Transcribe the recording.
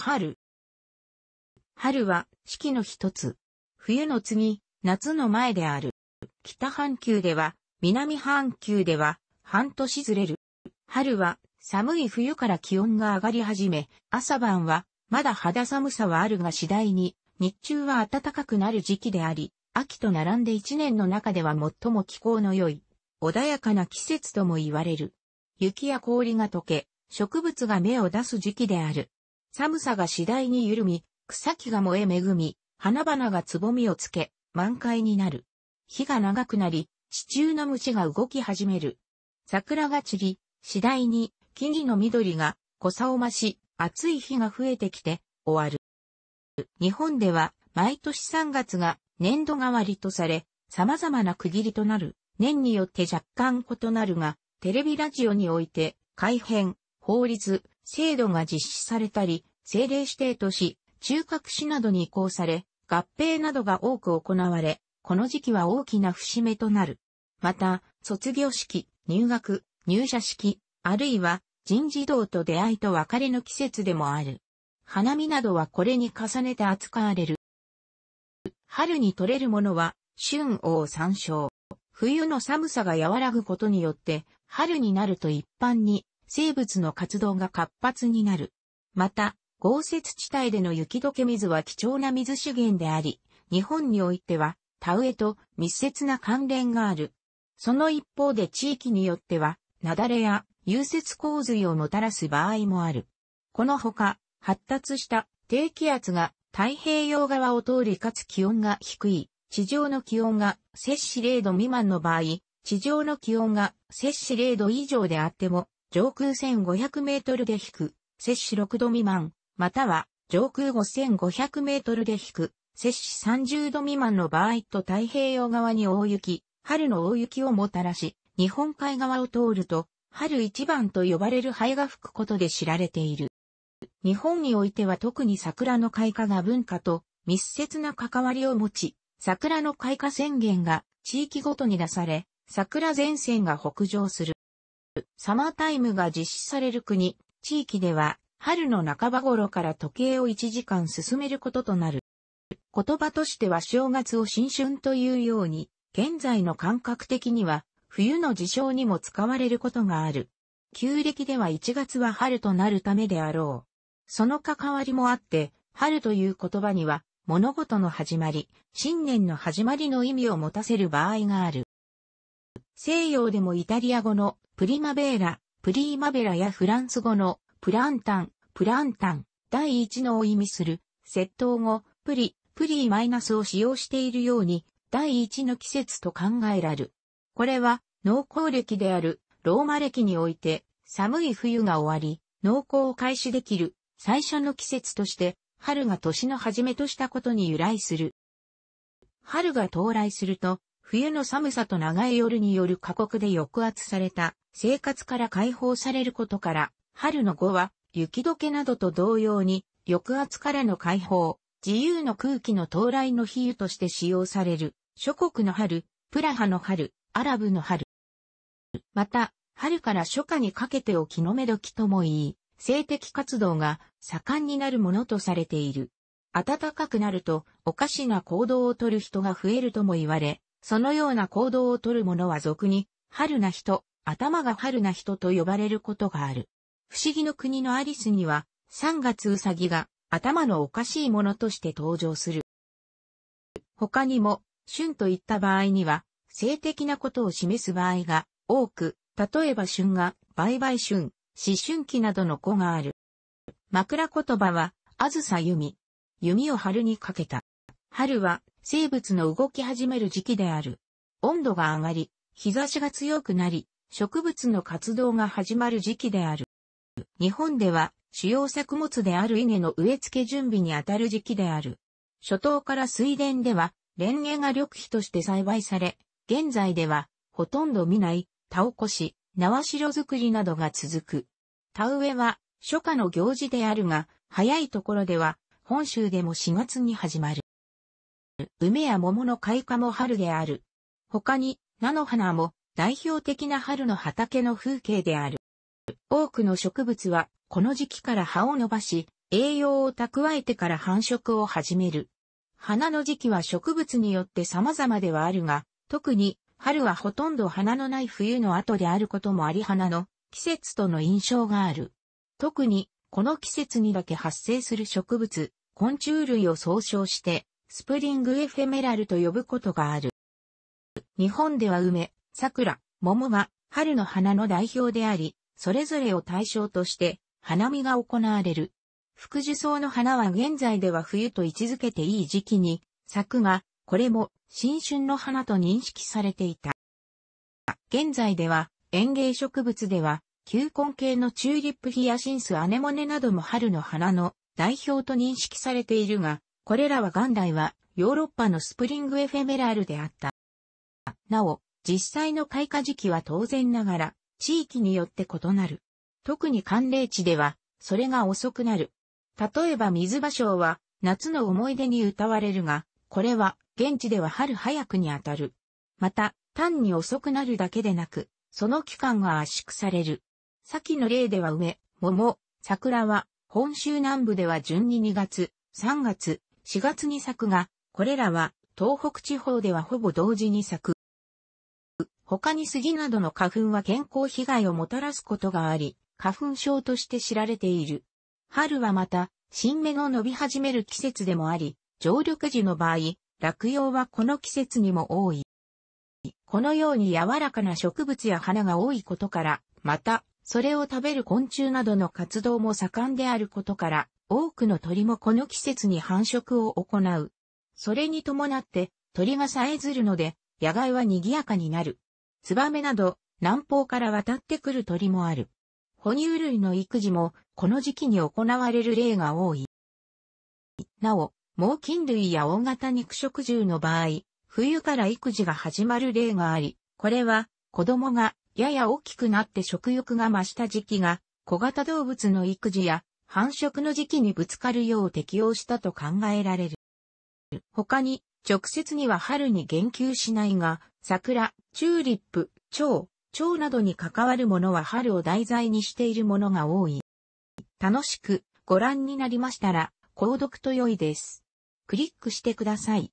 春。春は四季の一つ。冬の次、夏の前である。北半球では、南半球では、半年ずれる。春は寒い冬から気温が上がり始め、朝晩はまだ肌寒さはあるが次第に日中は暖かくなる時期であり、秋と並んで一年の中では最も気候の良い、穏やかな季節とも言われる。雪や氷が溶け、植物が芽を出す時期である。寒さが次第に緩み、草木が燃え恵み、花々がつぼみをつけ、満開になる。日が長くなり、地中の虫が動き始める。桜が散り、次第に木々の緑が濃さを増し、暑い日が増えてきて終わる。日本では毎年3月が年度代わりとされ、様々な区切りとなる。年によって若干異なるが、テレビラジオにおいて、改変、法律、制度が実施されたり、政令指定都市、中核市などに移行され、合併などが多く行われ、この時期は大きな節目となる。また、卒業式、入学、入社式、あるいは人事堂と出会いと別れの季節でもある。花見などはこれに重ねて扱われる。春に取れるものは、春王山椒。冬の寒さが和らぐことによって、春になると一般に生物の活動が活発になる。また、豪雪地帯での雪解け水は貴重な水資源であり、日本においては、田植えと密接な関連がある。その一方で地域によっては、雪崩や融雪洪水をもたらす場合もある。このほか、発達した低気圧が太平洋側を通りかつ気温が低い、地上の気温が摂氏0度未満の場合、地上の気温が摂氏0度以上であっても、上空1500メートルで引く、摂氏6度未満、または上空5500メートルで引く、摂氏30度未満の場合と太平洋側に大雪、春の大雪をもたらし、日本海側を通ると、春一番と呼ばれる灰が吹くことで知られている。日本においては特に桜の開花が文化と密接な関わりを持ち、桜の開花宣言が地域ごとに出され、桜前線が北上する。プ、サマータイムが実施される国、地域では、春の半ば頃から時計を1時間進めることとなる。言葉としては正月を新春というように、現在の感覚的には、冬の事象にも使われることがある。旧暦では1月は春となるためであろう。その関わりもあって、春という言葉には、物事の始まり、新年の始まりの意味を持たせる場合がある。西洋でもイタリア語のプリマベーラ、プリーマベラやフランス語のプランタン、プランタン、第一のを意味する、窃盗語、プリ、プリーマイナスを使用しているように、第一の季節と考えられる。これは、農耕歴である、ローマ歴において、寒い冬が終わり、農耕を開始できる、最初の季節として、春が年の初めとしたことに由来する。春が到来すると、冬の寒さと長い夜による過酷で抑圧された生活から解放されることから、春の後は雪解けなどと同様に抑圧からの解放、自由の空気の到来の比喩として使用される、諸国の春、プラハの春、アラブの春。また、春から初夏にかけてを気の目時とも言い、性的活動が盛んになるものとされている。暖かくなると、おかしな行動をとる人が増えるとも言われ、そのような行動をとる者は俗に、春な人、頭が春な人と呼ばれることがある。不思議の国のアリスには、三月ウサギが頭のおかしいものとして登場する。他にも、春といった場合には、性的なことを示す場合が多く、例えば春が、売買春、思春期などの子がある。枕言葉は、あずさ弓。弓を春にかけた。春は生物の動き始める時期である。温度が上がり、日差しが強くなり、植物の活動が始まる時期である。日本では主要作物である稲の植え付け準備にあたる時期である。初頭から水田では、レンゲが緑肥として栽培され、現在では、ほとんど見ない、田起こし、縄城作りなどが続く。田植えは、初夏の行事であるが、早いところでは、本州でも4月に始まる。梅や桃の開花も春である。他に、菜の花も代表的な春の畑の風景である。多くの植物は、この時期から葉を伸ばし、栄養を蓄えてから繁殖を始める。花の時期は植物によって様々ではあるが、特に春はほとんど花のない冬の後であることもあり花の季節との印象がある。特にこの季節にだけ発生する植物、昆虫類を総称してスプリングエフェメラルと呼ぶことがある。日本では梅、桜、桃は春の花の代表であり、それぞれを対象として花見が行われる。福寿草の花は現在では冬と位置づけていい時期に咲くが、これも新春の花と認識されていた。現在では園芸植物では球根系のチューリップヒヤシンスアネモネなども春の花の代表と認識されているが、これらは元来はヨーロッパのスプリングエフェメラルであった。なお、実際の開花時期は当然ながら地域によって異なる。特に寒冷地では、それが遅くなる。例えば水芭蕉は夏の思い出に歌われるが、これは現地では春早くにあたる。また、単に遅くなるだけでなく、その期間が圧縮される。先の例では梅、桃、桜は、本州南部では順に2月、3月、4月に咲くが、これらは東北地方ではほぼ同時に咲く。他に杉などの花粉は健康被害をもたらすことがあり、花粉症として知られている。春はまた、新芽の伸び始める季節でもあり、常緑樹の場合、落葉はこの季節にも多い。このように柔らかな植物や花が多いことから、また、それを食べる昆虫などの活動も盛んであることから、多くの鳥もこの季節に繁殖を行う。それに伴って鳥がさえずるので、野外は賑やかになる。ツバメなど南方から渡ってくる鳥もある。哺乳類の育児もこの時期に行われる例が多い。なお、猛禽類や大型肉食獣の場合、冬から育児が始まる例があり、これは子供がやや大きくなって食欲が増した時期が小型動物の育児や繁殖の時期にぶつかるよう適応したと考えられる。他に、直接には春に言及しないが、桜、チューリップ、蝶、蝶などに関わるものは春を題材にしているものが多い。楽しくご覧になりましたら、購読と良いです。クリックしてください。